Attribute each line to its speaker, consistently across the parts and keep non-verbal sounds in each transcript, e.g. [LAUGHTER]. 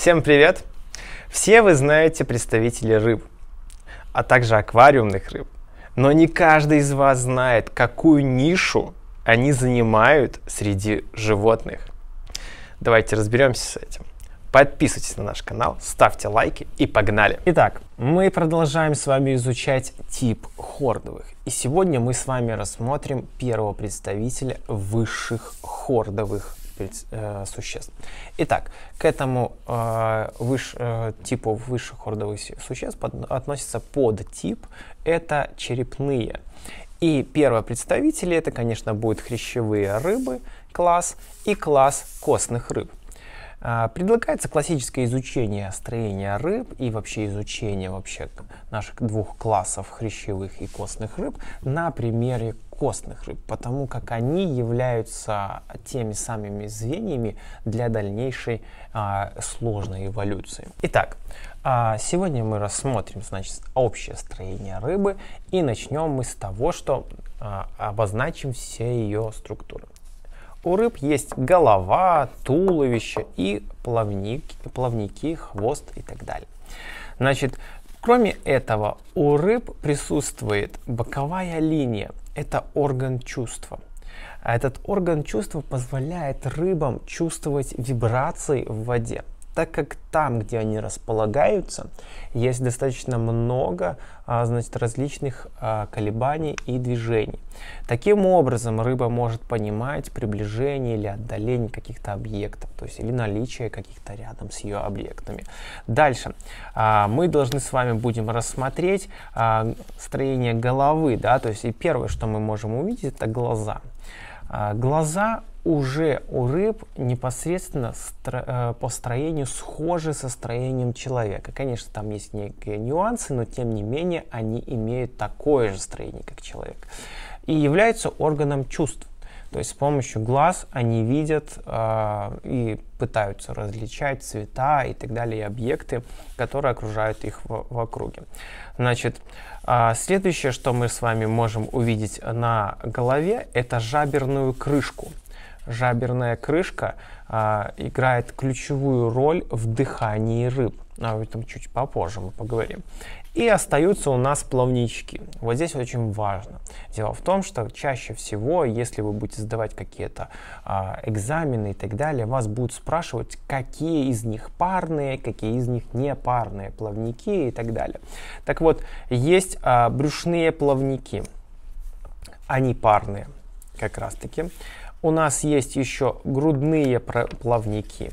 Speaker 1: Всем привет! Все вы знаете представителей рыб, а также аквариумных рыб. Но не каждый из вас знает, какую нишу они занимают среди животных. Давайте разберемся с этим. Подписывайтесь на наш канал, ставьте лайки и погнали! Итак, мы продолжаем с вами изучать тип хордовых. И сегодня мы с вами рассмотрим первого представителя высших хордовых сказать, э, существ. Итак, к этому э, выш, э, типу высших родовых существ под, относится подтип. Это черепные. И первые представители это, конечно, будут хрящевые рыбы класс и класс костных рыб. А, предлагается классическое изучение строения рыб и вообще изучение вообще наших двух классов хрящевых и костных рыб на примере костных рыб, потому как они являются теми самыми звеньями для дальнейшей а, сложной эволюции. Итак, а, сегодня мы рассмотрим значит, общее строение рыбы и начнем мы с того, что а, обозначим все ее структуры. У рыб есть голова, туловище и плавник, плавники, хвост и так далее. Значит, кроме этого, у рыб присутствует боковая линия. Это орган чувства. А этот орган чувства позволяет рыбам чувствовать вибрации в воде так как там, где они располагаются, есть достаточно много а, значит, различных а, колебаний и движений. Таким образом, рыба может понимать приближение или отдаление каких-то объектов, то есть или наличие каких-то рядом с ее объектами. Дальше а, мы должны с вами будем рассмотреть а, строение головы, да, то есть и первое, что мы можем увидеть, это глаза. А, глаза уже у рыб непосредственно э, по строению схожи со строением человека. Конечно, там есть некие нюансы, но тем не менее они имеют такое же строение, как человек. И являются органом чувств. То есть с помощью глаз они видят э, и пытаются различать цвета и так далее, и объекты, которые окружают их в, в округе. Значит, э, следующее, что мы с вами можем увидеть на голове, это жаберную крышку жаберная крышка а, играет ключевую роль в дыхании рыб. А об этом чуть попозже мы поговорим. И остаются у нас плавнички. Вот здесь очень важно. Дело в том, что чаще всего, если вы будете сдавать какие-то э, экзамены и так далее, вас будут спрашивать, какие из них парные, какие из них не парные плавники и так далее. Так вот, есть э, брюшные плавники. Они парные как раз таки у нас есть еще грудные плавники.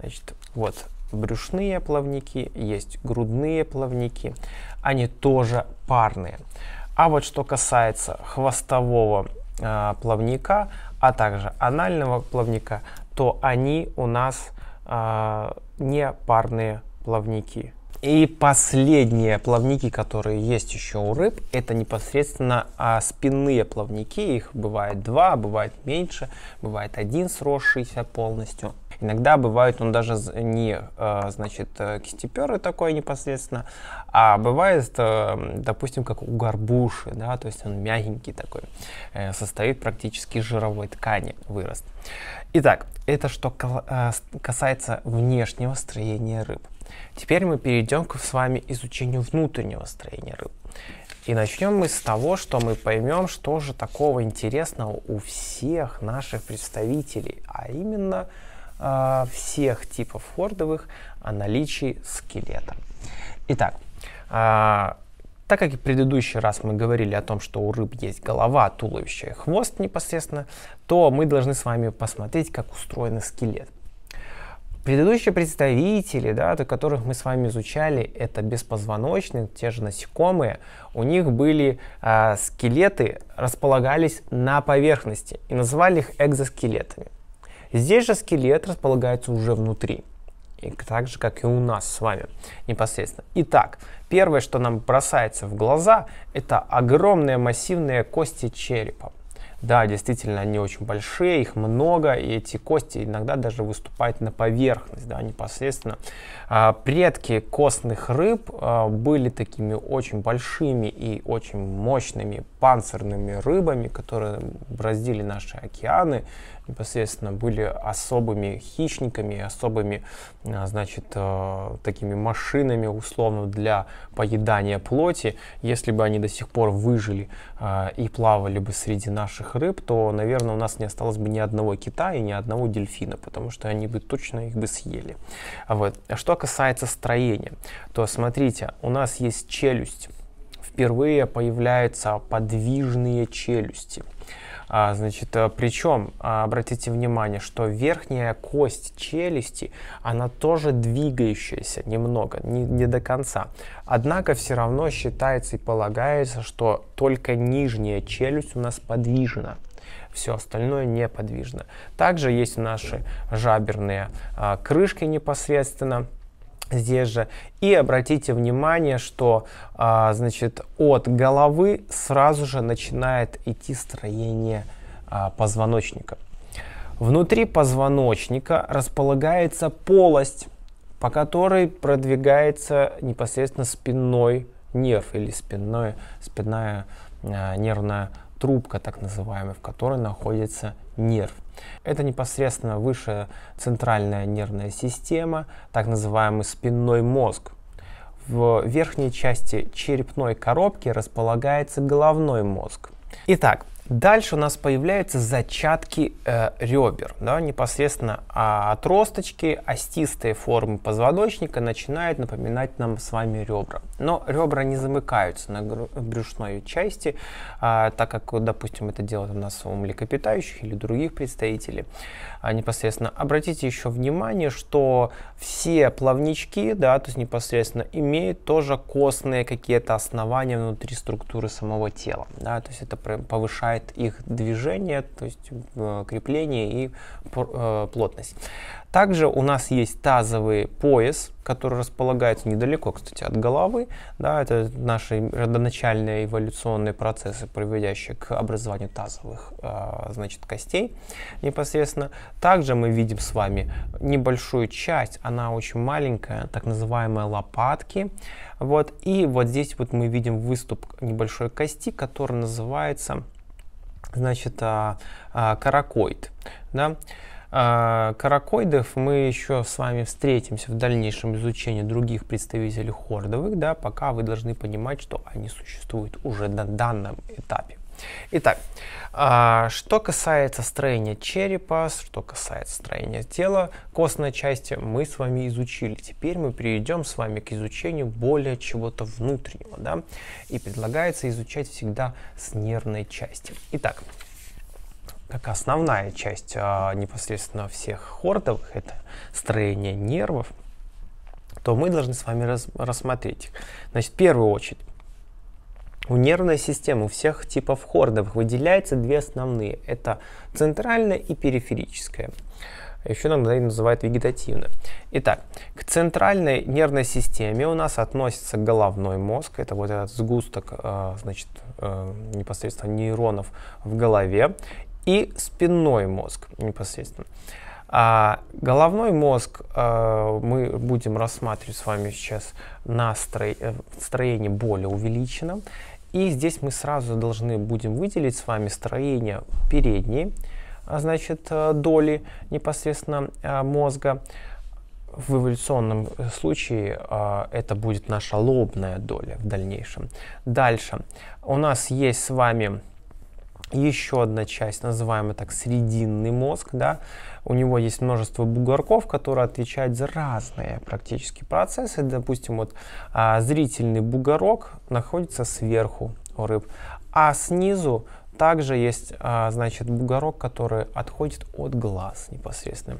Speaker 1: Значит, вот брюшные плавники, есть грудные плавники. Они тоже парные. А вот что касается хвостового э, плавника, а также анального плавника, то они у нас э, не парные плавники. И последние плавники, которые есть еще у рыб, это непосредственно а, спинные плавники. Их бывает два, бывает меньше, бывает один сросшийся полностью. Иногда бывает он даже не, а, значит, э, кистеперы такой непосредственно, а бывает, э, допустим, как у горбуши, да, то есть он мягенький такой, э, состоит практически из жировой ткани вырост. Итак, это что касается внешнего строения рыб. Теперь мы перейдем к с вами изучению внутреннего строения рыб. И начнем мы с того, что мы поймем, что же такого интересного у всех наших представителей, а именно э, всех типов хордовых о наличии скелета. Итак, э, так как и в предыдущий раз мы говорили о том, что у рыб есть голова, туловище и хвост непосредственно, то мы должны с вами посмотреть, как устроен скелет. Предыдущие представители, да, которых мы с вами изучали, это беспозвоночные, те же насекомые, у них были э, скелеты, располагались на поверхности и называли их экзоскелетами. Здесь же скелет располагается уже внутри, и так же, как и у нас с вами непосредственно. Итак, первое, что нам бросается в глаза, это огромные массивные кости черепа. Да, действительно, они очень большие, их много, и эти кости иногда даже выступают на поверхность, да, непосредственно а, предки костных рыб а, были такими очень большими и очень мощными панцирными рыбами, которые бродили наши океаны, непосредственно были особыми хищниками, особыми, а, значит, такими машинами условно для поедания плоти. Если бы они до сих пор выжили и плавали бы среди наших рыб, то, наверное, у нас не осталось бы ни одного кита и ни одного дельфина, потому что они бы точно их бы съели. Вот. Что касается строения, то смотрите, у нас есть челюсть. Впервые появляются подвижные челюсти. А, значит, э, причем а, обратите внимание, что верхняя кость челюсти, она тоже двигающаяся немного, не, не до конца. Однако все равно считается и полагается, что только нижняя челюсть у нас подвижна. Все остальное неподвижно. Также есть наши жаберные а, крышки непосредственно здесь же. И обратите внимание, что а, значит, от головы сразу же начинает идти строение а, позвоночника. Внутри позвоночника располагается полость, по которой продвигается непосредственно спинной нерв или спинной, спинная а, нервная трубка, так называемая, в которой находится нерв. Это непосредственно высшая центральная нервная система, так называемый спинной мозг. В верхней части черепной коробки располагается головной мозг. Итак, Дальше у нас появляются зачатки э, ребер, да, непосредственно отросточки, остистые формы позвоночника начинают напоминать нам с вами ребра. Но ребра не замыкаются на брюшной части, э, так как, вот, допустим, это делают у нас у млекопитающих или других представителей а, непосредственно. Обратите еще внимание, что все плавнички, да, то есть непосредственно имеют тоже костные какие-то основания внутри структуры самого тела, да, то есть это повышает понимает их движение, то есть э, крепление и э, плотность. Также у нас есть тазовый пояс, который располагается недалеко, кстати, от головы. Да, это наши родоначальные эволюционные процессы, приводящие к образованию тазовых э, значит, костей непосредственно. Также мы видим с вами небольшую часть, она очень маленькая, так называемые лопатки. Вот, и вот здесь вот мы видим выступ небольшой кости, который называется значит, а, а, каракоид. Да? А, каракоидов мы еще с вами встретимся в дальнейшем изучении других представителей хордовых, да, пока вы должны понимать, что они существуют уже на данном этапе. Итак, а, что касается строения черепа, что касается строения тела, костной части, мы с вами изучили. Теперь мы перейдем с вами к изучению более чего-то внутреннего. Да? И предлагается изучать всегда с нервной части. Итак, как основная часть а, непосредственно всех хордовых, это строение нервов, то мы должны с вами раз, рассмотреть. Значит, в первую очередь у нервной системы у всех типов хордовых выделяются две основные. Это центральная и периферическая. Еще иногда ее называют вегетативно. Итак, к центральной нервной системе у нас относится головной мозг. Это вот этот сгусток э, значит, э, непосредственно нейронов в голове. И спинной мозг непосредственно. А головной мозг э, мы будем рассматривать с вами сейчас на э, строении более увеличенном. И здесь мы сразу должны будем выделить с вами строение передней, а, значит, э, доли непосредственно а, мозга. В эволюционном э, случае а, это будет наша лобная доля в дальнейшем. Дальше. У нас есть с вами еще одна часть, называемая так срединный мозг, да, у него есть множество бугорков, которые отвечают за разные практически процессы. Допустим, вот а, зрительный бугорок находится сверху у рыб, а снизу также есть, а, значит, бугорок, который отходит от глаз непосредственно.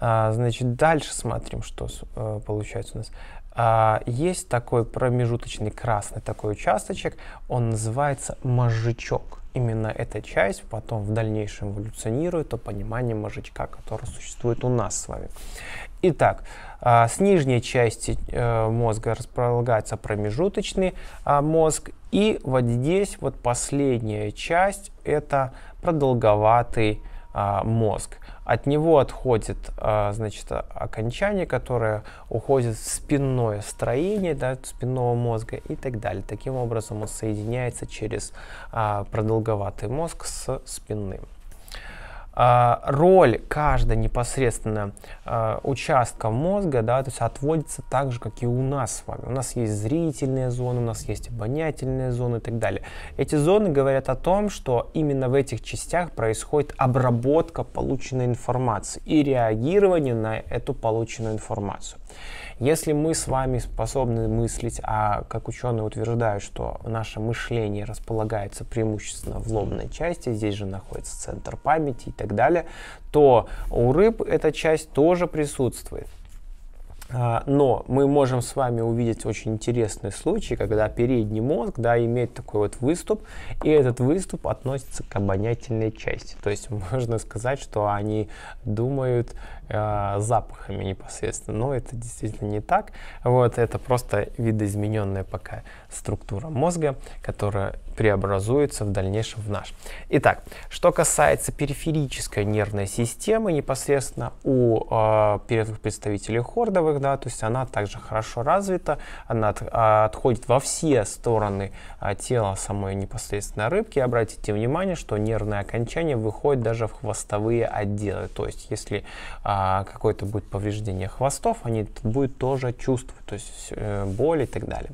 Speaker 1: А, значит, дальше смотрим, что а, получается у нас. А, есть такой промежуточный красный такой участочек, он называется мозжечок именно эта часть потом в дальнейшем эволюционирует то понимание мозжечка, которое существует у нас с вами. Итак, а, с нижней части э, мозга располагается промежуточный а, мозг, и вот здесь вот последняя часть – это продолговатый а, мозг. От него отходит а, значит, окончание, которое уходит в спинное строение да, спинного мозга и так далее. Таким образом он соединяется через а, продолговатый мозг с спинным. А, роль каждого непосредственно а, участка мозга, да, то есть отводится так же, как и у нас с вами. У нас есть зрительные зоны, у нас есть обонятельные зоны и так далее. Эти зоны говорят о том, что именно в этих частях происходит обработка полученной информации и реагирование на эту полученную информацию. Если мы с вами способны мыслить, а как ученые утверждают, что наше мышление располагается преимущественно в лобной части, здесь же находится центр памяти и так далее, то у рыб эта часть тоже присутствует. А, но мы можем с вами увидеть очень интересный случай, когда передний мозг да, имеет такой вот выступ, и этот выступ относится к обонятельной части. То есть [LAUGHS] можно сказать, что они думают э, запахами непосредственно. Но это действительно не так. Вот это просто видоизмененная пока структура мозга, которая преобразуется в дальнейшем в наш. Итак, что касается периферической нервной системы, непосредственно у э, первых представителей хордовых, да, то есть она также хорошо развита, она от, а, отходит во все стороны а, тела самой непосредственно рыбки. Обратите внимание, что нервное окончание выходит даже в хвостовые отделы, то есть если а, какое-то будет повреждение хвостов, они будут тоже чувствовать, то есть э, боль и так далее.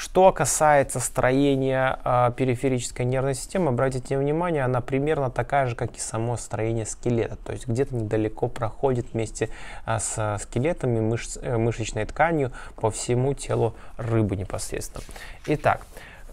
Speaker 1: Что касается строения э, периферической нервной системы, обратите внимание, она примерно такая же, как и само строение скелета. То есть где-то недалеко проходит вместе э, с скелетами, мышц, э, мышечной тканью по всему телу рыбы непосредственно. Итак,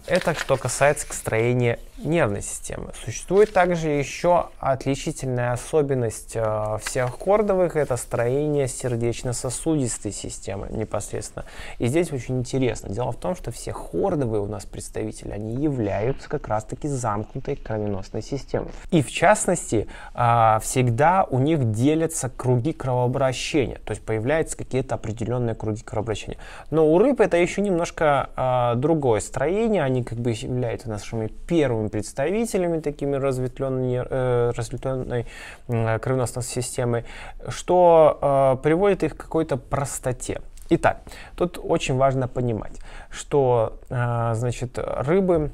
Speaker 1: это что касается строения нервной системы. Существует также еще отличительная особенность э, всех кордовых – это строение сердечно-сосудистой системы непосредственно. И здесь очень интересно. Дело в том, что все хордовые у нас представители, они являются как раз-таки замкнутой кровеносной системой. И в частности, э, всегда у них делятся круги кровообращения, то есть появляются какие-то определенные круги кровообращения. Но у рыб это еще немножко э, другое строение, они как бы являются нашими первыми представителями такими разветвленной, э, разветвленной кровеносной системы, что э, приводит их к какой-то простоте. Итак, тут очень важно понимать, что э, значит, рыбы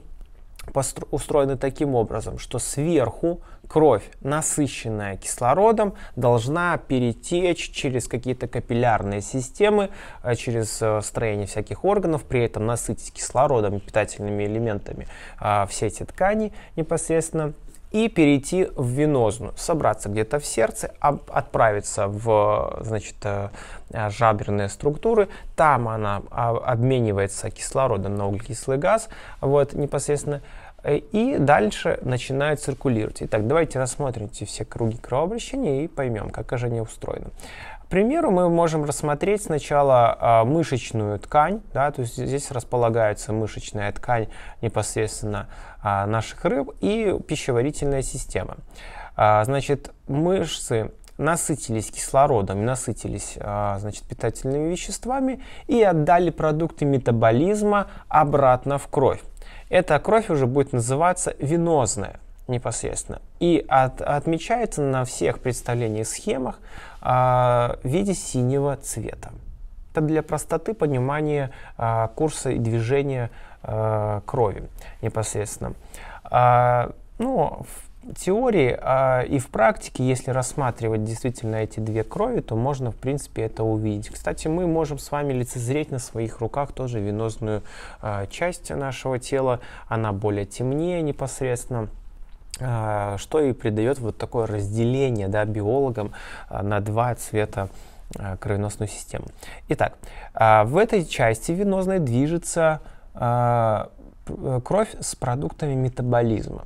Speaker 1: устроены таким образом, что сверху кровь, насыщенная кислородом, должна перетечь через какие-то капиллярные системы, э, через э, строение всяких органов, при этом насытить кислородом и питательными элементами а, все эти ткани непосредственно и перейти в венозную, собраться где-то в сердце, отправиться в значит, э, жаберные структуры. Там она а, обменивается кислородом на углекислый газ вот, непосредственно Э, и дальше начинают циркулировать. Итак, давайте рассмотрим эти все круги кровообращения и поймем, как же они устроены. К примеру, мы можем рассмотреть сначала а, мышечную ткань, да, то есть здесь располагается мышечная ткань непосредственно а, наших рыб и пищеварительная система. А, значит, мышцы насытились кислородом, насытились а, значит, питательными веществами и отдали продукты метаболизма обратно в кровь эта кровь уже будет называться венозная непосредственно. И от, отмечается на всех представлениях схемах а, в виде синего цвета. Это для простоты понимания а, курса и движения а, крови непосредственно. А, ну, в теории, а и в практике, если рассматривать действительно эти две крови, то можно, в принципе, это увидеть. Кстати, мы можем с вами лицезреть на своих руках тоже венозную э, часть нашего тела. Она более темнее непосредственно а, что и придает вот такое разделение да, биологам а, на два цвета э, кровеносную систему. Итак, в этой части венозной движется кровь с продуктами метаболизма.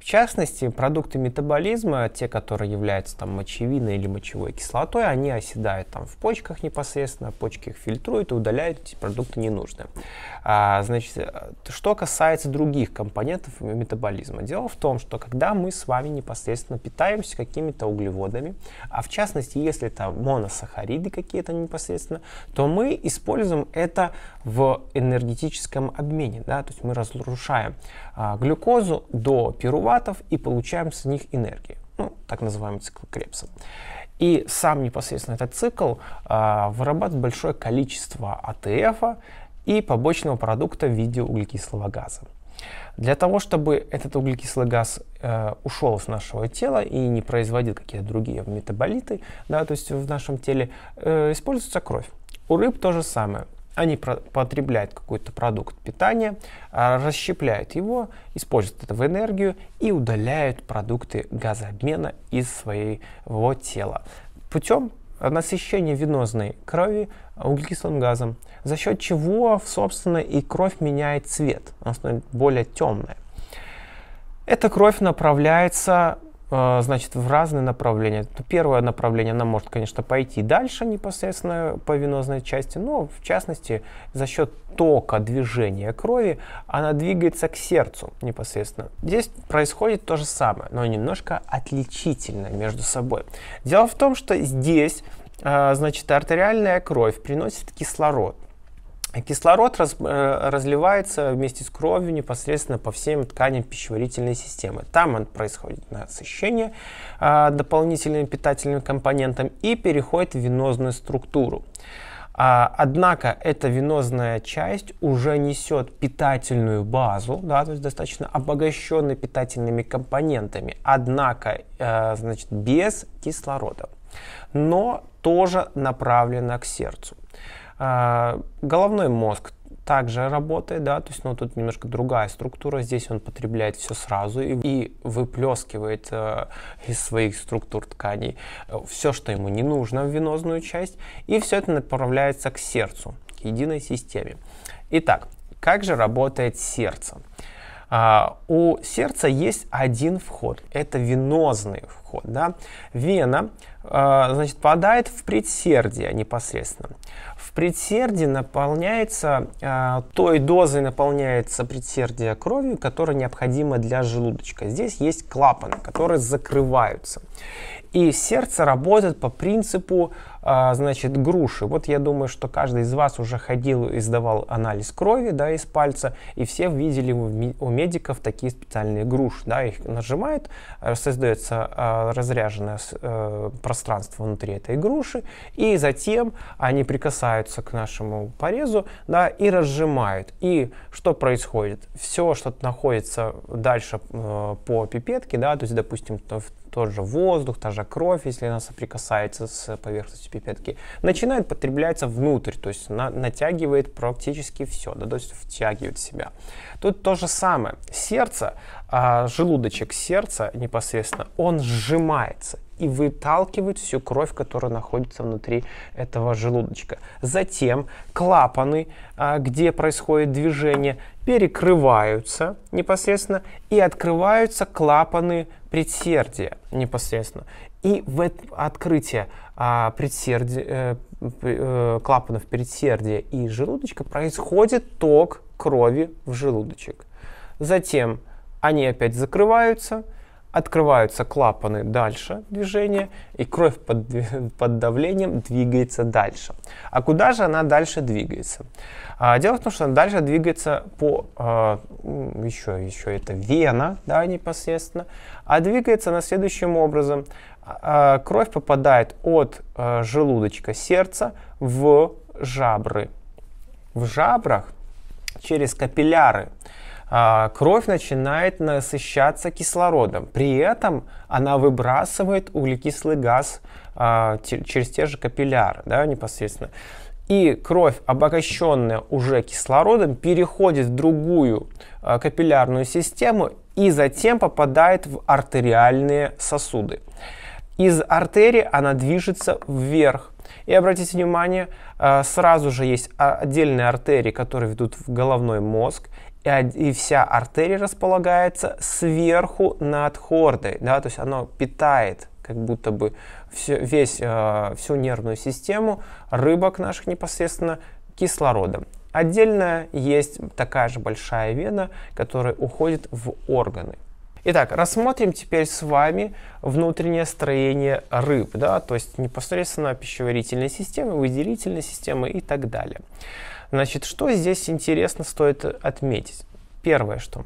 Speaker 1: В частности, продукты метаболизма, те, которые являются там мочевиной или мочевой кислотой, они оседают там в почках непосредственно, почки их фильтруют и удаляют эти продукты ненужные. А, значит, э, что касается других компонентов метаболизма, дело в том, что когда мы с вами непосредственно питаемся какими-то углеводами, а в частности, если это моносахариды какие-то непосредственно, то мы используем это в энергетическом обмене, да, то есть мы разрушаем а, глюкозу до пирува киловаттов и получаем с них энергию. Ну, так называемый цикл Крепса. И сам непосредственно этот цикл э, вырабатывает большое количество АТФ и побочного продукта в виде углекислого газа. Для того, чтобы этот углекислый газ э, ушел из нашего тела и не производил какие-то другие метаболиты, да, то есть в нашем теле, э, используется кровь. У рыб то же самое. А они потребляют какой-то продукт питания, а расщепляют его, используют это в энергию и удаляют продукты газообмена из своего тела путем насыщения венозной крови углекислым газом, за счет чего, собственно, и кровь меняет цвет, она становится более темная. Эта кровь направляется а, значит, в разные направления. Первое направление, она может, конечно, пойти дальше непосредственно по венозной части, но, в частности, за счет тока движения крови она двигается к сердцу непосредственно. Здесь происходит то же самое, но немножко отличительно между собой. Дело в том, что здесь а, значит, артериальная кровь приносит кислород, Кислород раз, э, разливается вместе с кровью непосредственно по всем тканям пищеварительной системы. Там он происходит насыщение а, э, дополнительным питательным компонентом и переходит в венозную структуру. А, однако эта венозная часть уже несет питательную базу, да, то есть достаточно обогащенной питательными компонентами, однако а, значит, без кислорода, но тоже направлена к сердцу. А, головной мозг также работает, да, то есть, но ну, тут немножко другая структура, здесь он потребляет все сразу и, и выплескивает э, из своих структур тканей э, все, что ему не нужно в венозную часть, и все это направляется к сердцу, к единой системе. Итак, как же работает сердце? А, у сердца есть один вход, это венозный вход, да, вена, а, значит, падает в предсердие непосредственно. В предсердии наполняется, а, той дозой наполняется предсердие кровью, которая необходима для желудочка. Здесь есть клапаны, которые закрываются. И сердце работает по принципу, а, значит, груши. Вот я думаю, что каждый из вас уже ходил и сдавал анализ крови, да, из пальца, и все видели у медиков такие специальные груши, да, их нажимают, э, создается а, разряженное э, пространство внутри этой груши, и затем они прикасаются к нашему порезу, да, и разжимают. И что происходит? Все, что находится дальше э, по пипетке, да, то есть, допустим, тот же воздух, та же кровь, если она соприкасается с поверхностью пипетки, начинает потребляться внутрь, то есть на, натягивает практически все, да, то есть втягивает в себя. Тут то же самое. Сердце, а, желудочек сердца непосредственно, он сжимается и выталкивает всю кровь, которая находится внутри этого желудочка. Затем клапаны, а, где происходит движение, перекрываются непосредственно и открываются клапаны предсердие непосредственно. И в это открытие а, предсердия, э, э, клапанов предсердия и желудочка происходит ток крови в желудочек. Затем они опять закрываются – открываются клапаны дальше движение и кровь под, под давлением двигается дальше. А куда же она дальше двигается? А, дело в том, что она дальше двигается по, а, еще, еще это вена, да, непосредственно, а двигается она следующим образом. А, а, кровь попадает от а, желудочка сердца в жабры. В жабрах через капилляры а, кровь начинает насыщаться кислородом. При этом она выбрасывает углекислый газ а, через те же капилляры да, непосредственно. И кровь, обогащенная уже кислородом, переходит в другую а, капиллярную систему и затем попадает в артериальные сосуды. Из артерии она движется вверх. И обратите внимание, сразу же есть отдельные артерии, которые ведут в головной мозг, и вся артерия располагается сверху над хордой, да, то есть она питает как будто бы все, весь, э, всю нервную систему рыбок наших непосредственно кислородом. Отдельно есть такая же большая вена, которая уходит в органы. Итак, рассмотрим теперь с вами внутреннее строение рыб, да, то есть непосредственно пищеварительной системы, выделительной системы и так далее. Значит, что здесь интересно стоит отметить? Первое, что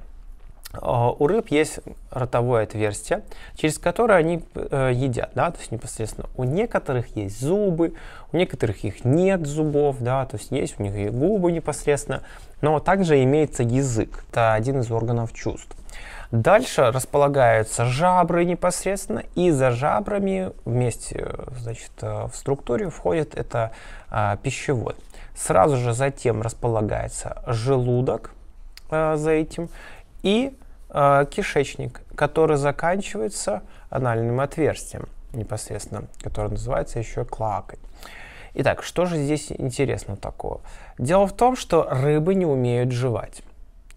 Speaker 1: а, у рыб есть ротовое отверстие, через которое они э, едят, да, то есть непосредственно. У некоторых есть зубы, у некоторых их нет зубов, да, то есть есть у них и губы непосредственно, но также имеется язык, это один из органов чувств. Дальше располагаются жабры непосредственно, и за жабрами вместе, э, значит, э, в структуре входит это а, пищевод. Сразу же затем располагается желудок э, за этим и э, кишечник, который заканчивается анальным отверстием непосредственно, которое называется еще клакой. Итак, что же здесь интересно такого? Дело в том, что рыбы не умеют жевать.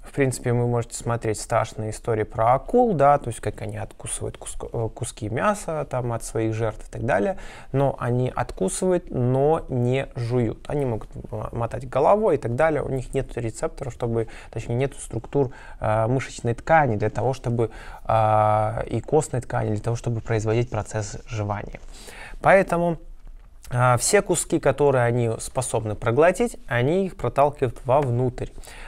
Speaker 1: В принципе, вы можете смотреть страшные истории про акул, да, то есть как они откусывают куско, э, куски мяса там от своих жертв и так далее, но они откусывают, но не жуют. Они могут мотать головой и так далее, у них нет рецепторов, чтобы, точнее, нет структур э, мышечной ткани для того, чтобы э, и костной ткани для того, чтобы производить процесс жевания. Поэтому а все куски, которые они способны проглотить, они их проталкивают вовнутрь.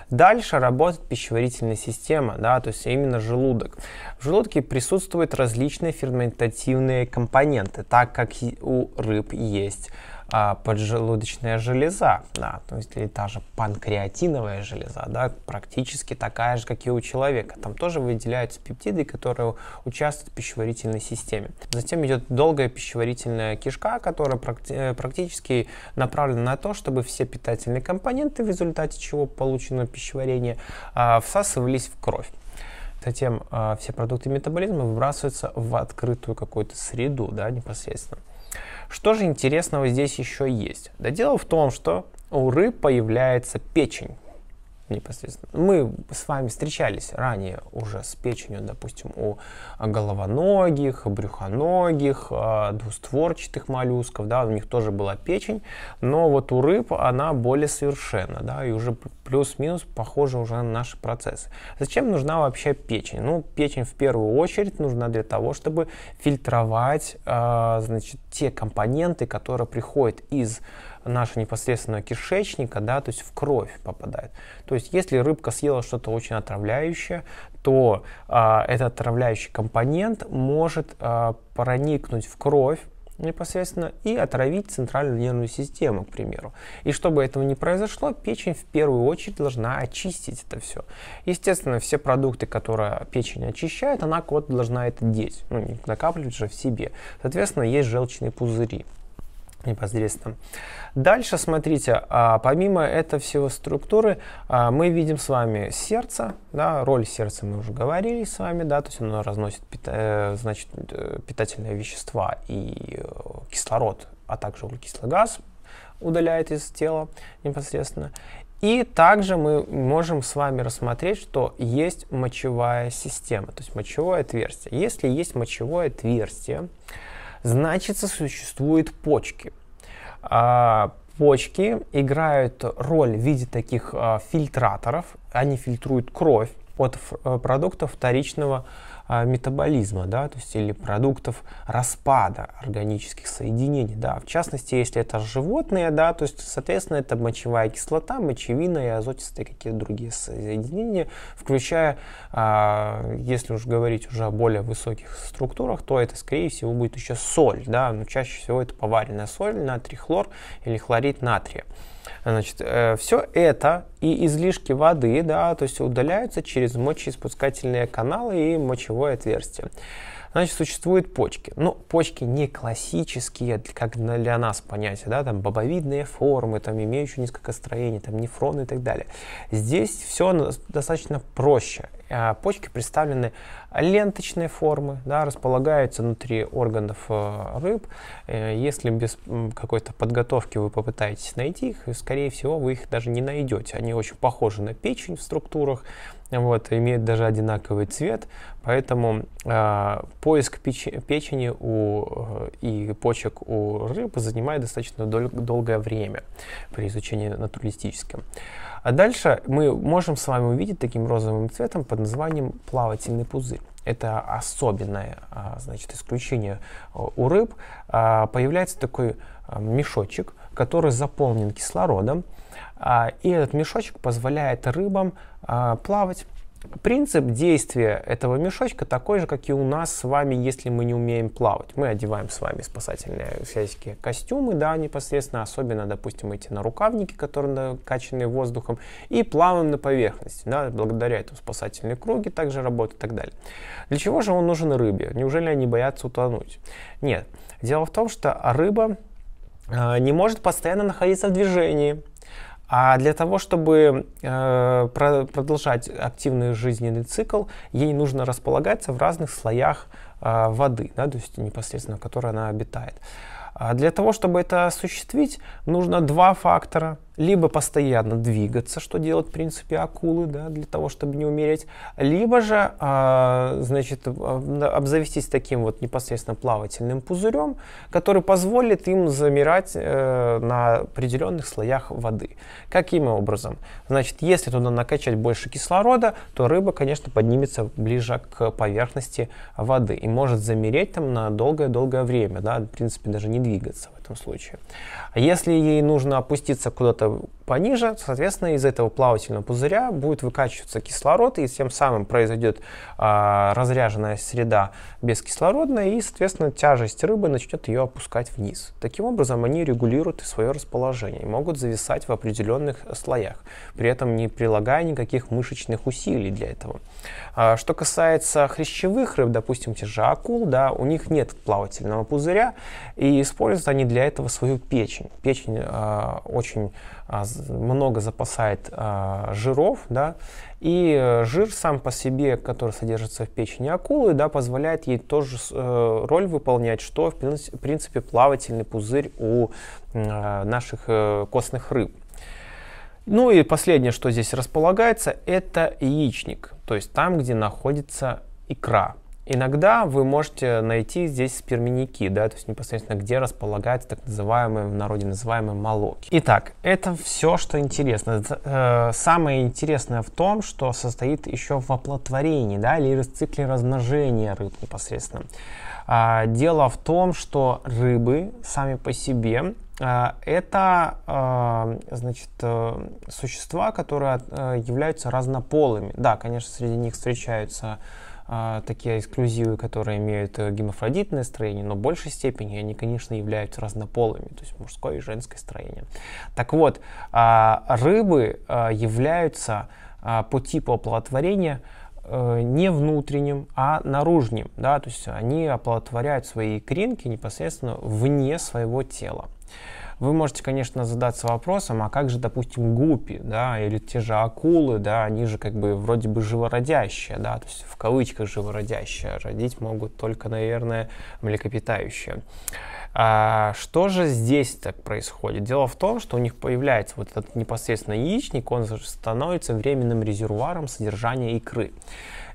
Speaker 1: Дальше работает пищеварительная система, да, то есть именно желудок. В желудке присутствуют различные ферментативные компоненты, так как у рыб есть а, поджелудочная железа, да, то есть или та же панкреатиновая железа, да, практически такая же, как и у человека. Там тоже выделяются пептиды, которые участвуют в пищеварительной системе. Затем идет долгая пищеварительная кишка, которая практи э, практически направлена на то, чтобы все питательные компоненты, в результате чего получено пищеварение, а, всасывались в кровь. Затем э, все продукты метаболизма выбрасываются в открытую какую-то среду, да, непосредственно. Что же интересного здесь еще есть? Да дело в том, что у рыб появляется печень непосредственно. Мы с вами встречались ранее уже с печенью, допустим, у головоногих, брюхоногих, э, двустворчатых моллюсков, да, у них тоже была печень, но вот у рыб она более совершенна, да, и уже плюс-минус похожи уже на наши процессы. Зачем нужна вообще печень? Ну, печень в первую очередь нужна для того, чтобы фильтровать, э, значит, те компоненты, которые приходят из наша непосредственного кишечника, да, то есть в кровь попадает. То есть если рыбка съела что-то очень отравляющее, то а, этот отравляющий компонент может а, проникнуть в кровь, непосредственно и отравить центральную нервную систему, к примеру. И чтобы этого не произошло, печень в первую очередь должна очистить это все. Естественно, все продукты, которые печень очищает, она вот должна это деть, ну, накапливать же в себе. Соответственно, есть желчные пузыри непосредственно. Дальше, смотрите, а, помимо этого всего структуры, а, мы видим с вами сердце, да, роль сердца мы уже говорили с вами, да, то есть оно разносит э, значит, э, питательные вещества и э, кислород, а также углекислый газ удаляет из тела непосредственно. И также мы можем с вами рассмотреть, что есть мочевая система, то есть мочевое отверстие. Если есть мочевое отверстие, Значится, существуют почки. А, почки играют роль в виде таких а, фильтраторов. Они фильтруют кровь от э, продуктов вторичного а, метаболизма, да, то есть или продуктов распада органических соединений, да, в частности, если это животные, да, то есть, соответственно, это мочевая кислота, мочевина и азотистые какие-то другие соединения, включая, а, если уж говорить уже о более высоких структурах, то это, скорее всего, будет еще соль, да, но чаще всего это поваренная соль, натрий хлор или хлорид натрия. Значит, э, все это и излишки воды, да, то есть удаляются через мочеиспускательные каналы и мочевое отверстие. Значит, существуют почки. Ну, почки не классические, как для нас понятие, да, там бобовидные формы, там имеющие несколько строений, там нефроны и так далее. Здесь все достаточно проще. А, почки представлены ленточной формы, да, располагаются внутри органов э, рыб. Э, если без какой-то подготовки вы попытаетесь найти их, э, скорее всего, вы их даже не найдете. Они очень похожи на печень в структурах, вот, имеют даже одинаковый цвет, поэтому э, поиск печи, печени у, и почек у рыб занимает достаточно дол долгое время при изучении натуралистическом. А дальше мы можем с вами увидеть таким розовым цветом под названием плавательный пузырь. Это особенное а, значит, исключение а, у рыб. А, появляется такой мешочек, который заполнен кислородом. И этот мешочек позволяет рыбам плавать Принцип действия этого мешочка такой же, как и у нас с вами, если мы не умеем плавать. Мы одеваем с вами спасательные всякие костюмы, да, непосредственно, особенно, допустим, эти нарукавники, которые накачаны воздухом, и плаваем на поверхности, да, благодаря этому спасательные круги также работают и так далее. Для чего же он нужен рыбе? Неужели они боятся утонуть? Нет. Дело в том, что рыба а, не может постоянно находиться в движении. А для того, чтобы э, продолжать активный жизненный цикл, ей нужно располагаться в разных слоях э, воды, да, то есть непосредственно в которой она обитает. А для того, чтобы это осуществить, нужно два фактора – либо постоянно двигаться, что делают в принципе акулы, да, для того, чтобы не умереть, либо же, а, значит, а, обзавестись таким вот непосредственно плавательным пузырем, который позволит им замирать э, на определенных слоях воды. Каким образом? Значит, если туда накачать больше кислорода, то рыба, конечно, поднимется ближе к поверхности воды и может замереть там на долгое-долгое время, да, в принципе, даже не двигаться этом случае. Если ей нужно опуститься куда-то пониже, соответственно, из этого плавательного пузыря будет выкачиваться кислород, и тем самым произойдет а, разряженная среда бескислородная, и, соответственно, тяжесть рыбы начнет ее опускать вниз. Таким образом, они регулируют свое расположение, и могут зависать в определенных слоях, при этом не прилагая никаких мышечных усилий для этого. А, что касается хрящевых рыб, допустим, те же акул, да, у них нет плавательного пузыря, и используют они для этого свою печень. Печень а, очень а, много запасает а, жиров, да, и э, жир сам по себе, который содержится в печени акулы, да, позволяет ей тоже э, роль выполнять, что в принципе плавательный пузырь у а, наших э, костных рыб. Ну и последнее, что здесь располагается, это яичник, то есть там, где находится икра. Иногда вы можете найти здесь сперменники, да, то есть непосредственно где располагается так называемый в народе называемый молок. Итак, это все, что интересно. Э, самое интересное в том, что состоит еще в оплодотворении, да, или в цикле размножения рыб непосредственно. А, дело в том, что рыбы сами по себе э, это э, значит, существа, которые являются разнополыми. Да, конечно, среди них встречаются а, такие эксклюзивы, которые имеют э, гемофродитное строение, но в большей степени они, конечно, являются разнополыми, то есть мужское и женское строение. Так вот, а, рыбы а, являются по типу оплодотворения э, не внутренним, а наружным. Да? То есть они оплодотворяют свои икринки непосредственно вне своего тела. Вы можете, конечно, задаться вопросом, а как же, допустим, гуппи, да, или те же акулы, да, они же как бы вроде бы живородящие, да, то есть в кавычках живородящие, а родить могут только, наверное, млекопитающие. А что же здесь так происходит? Дело в том, что у них появляется вот этот непосредственно яичник, он становится временным резервуаром содержания икры.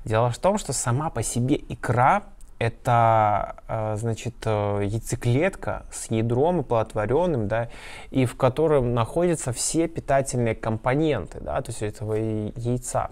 Speaker 1: Дело в том, что сама по себе икра это, э, значит, э, яйцеклетка с ядром оплодотворенным, да, и в котором находятся все питательные компоненты, да, то есть этого яйца.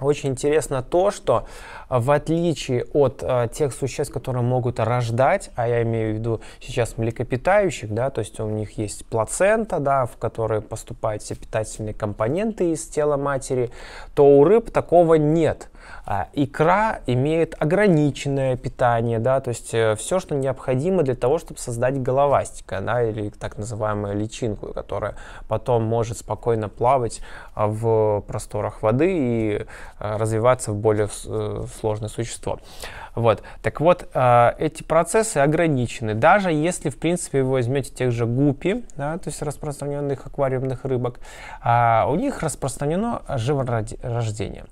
Speaker 1: Очень интересно то, что э, в отличие от э, тех существ, которые могут рождать, а я имею в виду сейчас млекопитающих, да, то есть у них есть плацента, да, в которой поступают все питательные компоненты из тела матери, то у рыб такого нет. А, икра имеет ограниченное питание, да, то есть э, все, что необходимо для того, чтобы создать головастика, да, или так называемую личинку, которая потом может спокойно плавать а, в просторах воды и э, развиваться в более э, сложное существо. Вот. Так вот, эти процессы ограничены. Даже если, в принципе, вы возьмете тех же гупи, да, то есть распространенных аквариумных рыбок, а, у них распространено живорождение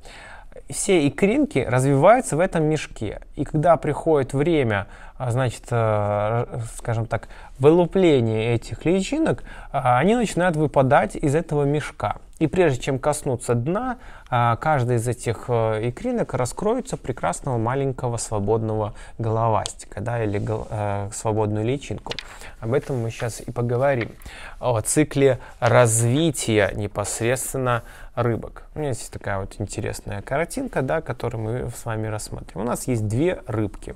Speaker 1: все икринки развиваются в этом мешке. И когда приходит время, а, значит, э, скажем так, вылупления этих личинок, а, они начинают выпадать из этого мешка. И прежде чем коснуться дна, а, каждая из этих э, икринок раскроется прекрасного маленького свободного головастика, да, или гол, э, свободную личинку. Об этом мы сейчас и поговорим. О цикле развития непосредственно рыбок. У меня здесь такая вот интересная картинка, да, которую мы с вами рассмотрим. У нас есть две рыбки.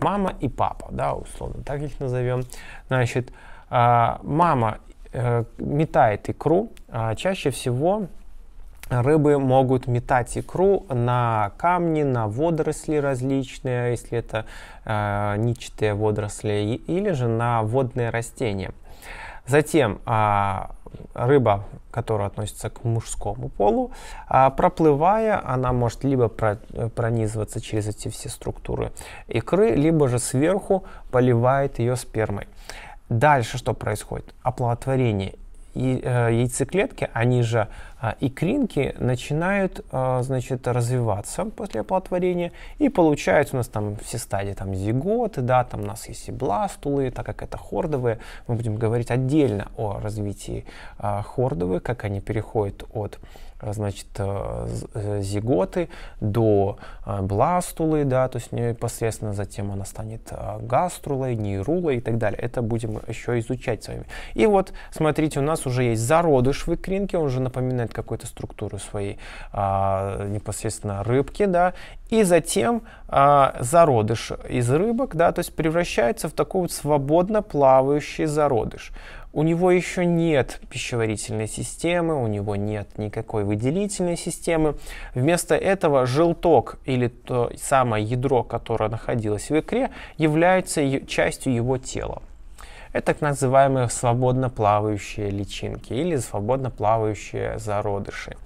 Speaker 1: Мама и папа, да, условно так их назовем. Значит, а, мама э, метает икру. А чаще всего рыбы могут метать икру на камни, на водоросли различные, если это э, ничатые водоросли, или же на водные растения. Затем а, рыба, которая относится к мужскому полу, а, проплывая, она может либо э, пронизываться через эти все структуры икры, либо же сверху поливает ее спермой. Дальше что происходит? Оплодотворение и, э, яйцеклетки, они же а, икринки начинают а, значит, развиваться после оплодотворения, и получается у нас там все стадии там, зиготы, да, там у нас есть и бластулы, так как это хордовые, мы будем говорить отдельно о развитии а, хордовых, как они переходят от а, значит, э, э, зиготы до бластулы, да, то есть непосредственно затем она станет гаструлой, нейрулой и так далее. Это будем еще изучать с вами. И вот, смотрите, у нас уже есть зародыш в икринке, он уже напоминает обладает какой-то структурой своей а, непосредственно рыбки, да, и затем а, зародыш из рыбок, да, то есть превращается в такой вот свободно плавающий зародыш. У него еще нет пищеварительной системы, у него нет никакой выделительной системы. Вместо этого желток или то самое ядро, которое находилось в икре, является частью его тела. Это так называемые свободно плавающие личинки или свободно плавающие зародыши.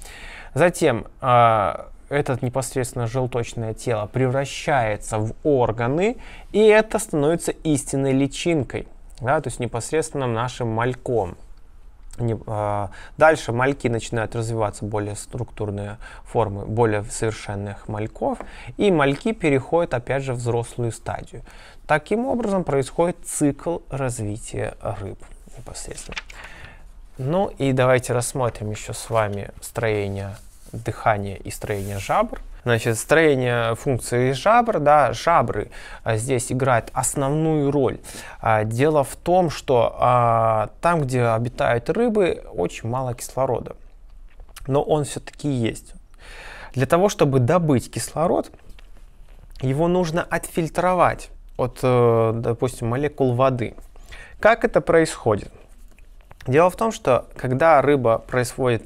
Speaker 1: Затем э, а, это непосредственно желточное тело превращается в органы, и это становится истинной личинкой, да, то есть непосредственно нашим мальком, не, а, дальше мальки начинают развиваться более структурные формы, более совершенных мальков, и мальки переходят опять же в взрослую стадию. Таким образом происходит цикл развития рыб непосредственно. Ну и давайте рассмотрим еще с вами строение дыхания и строение жабр. Значит, строение функции жабр, да, жабры а, здесь играют основную роль. А, дело в том, что а, там, где обитают рыбы, очень мало кислорода. Но он все-таки есть. Для того, чтобы добыть кислород, его нужно отфильтровать от, э, допустим, молекул воды. Как это происходит? Дело в том, что когда рыба происходит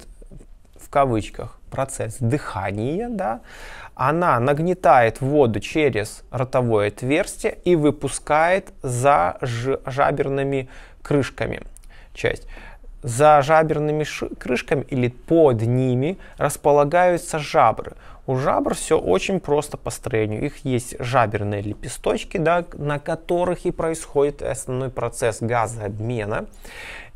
Speaker 1: в кавычках процесс дыхания, да, она нагнетает воду через ротовое отверстие и выпускает за жаберными крышками часть. За жаберными крышками или под ними располагаются жабры. У жабр все очень просто по строению. Их есть жаберные лепесточки, да, на которых и происходит основной процесс газообмена.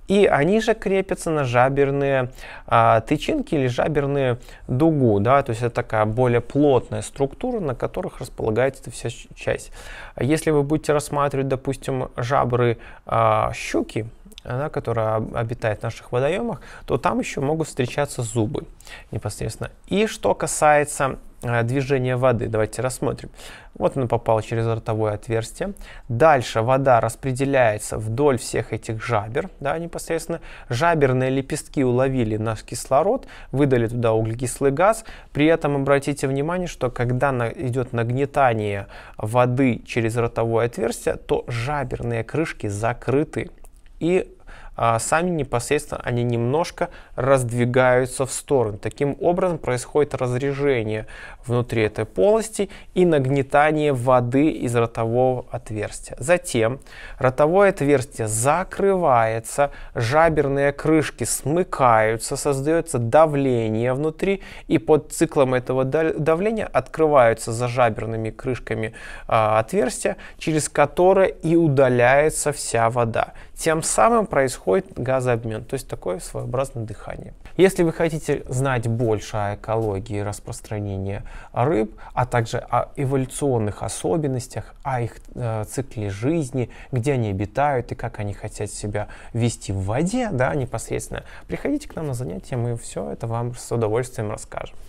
Speaker 1: И они же крепятся на жаберные а, тычинки или жаберные дугу. Да? То есть это такая более плотная структура, на которых располагается эта вся часть. Если вы будете рассматривать, допустим, жабры а, щуки, она, которая обитает в наших водоемах, то там еще могут встречаться зубы непосредственно. И что касается э, движения воды, давайте рассмотрим. Вот она попала через ротовое отверстие. Дальше вода распределяется вдоль всех этих жабер, да, непосредственно. Жаберные лепестки уловили наш кислород, выдали туда углекислый газ. При этом обратите внимание, что когда на, идет нагнетание воды через ротовое отверстие, то жаберные крышки закрыты и а, сами непосредственно они немножко раздвигаются в сторону. Таким образом происходит разрежение внутри этой полости и нагнетание воды из ротового отверстия. Затем ротовое отверстие закрывается, жаберные крышки смыкаются, создается давление внутри и под циклом этого давления открываются за жаберными крышками а, отверстия, через которое и удаляется вся вода. Тем самым происходит газообмен, то есть такое своеобразное дыхание. Если вы хотите знать больше о экологии распространения рыб, а также о эволюционных особенностях, о их э, цикле жизни, где они обитают и как они хотят себя вести в воде, да, непосредственно, приходите к нам на занятия, мы все это вам с удовольствием расскажем.